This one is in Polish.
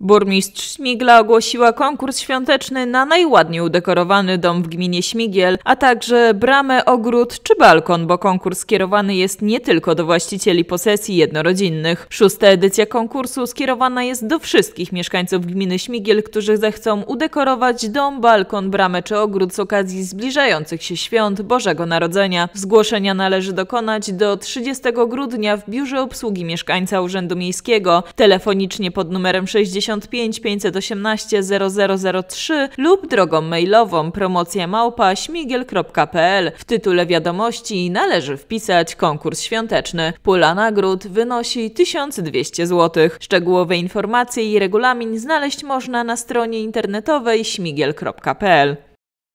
Burmistrz Śmigla ogłosiła konkurs świąteczny na najładniej udekorowany dom w gminie Śmigiel, a także bramę, ogród czy balkon, bo konkurs skierowany jest nie tylko do właścicieli posesji jednorodzinnych. Szósta edycja konkursu skierowana jest do wszystkich mieszkańców gminy Śmigiel, którzy zechcą udekorować dom, balkon, bramę czy ogród z okazji zbliżających się świąt Bożego Narodzenia. Zgłoszenia należy dokonać do 30 grudnia w Biurze Obsługi Mieszkańca Urzędu Miejskiego, telefonicznie pod numerem 60 65 518 0003 lub drogą mailową promocja małpa śmigiel.pl. W tytule wiadomości należy wpisać konkurs świąteczny. Pula nagród wynosi 1200 zł. Szczegółowe informacje i regulamin znaleźć można na stronie internetowej śmigiel.pl.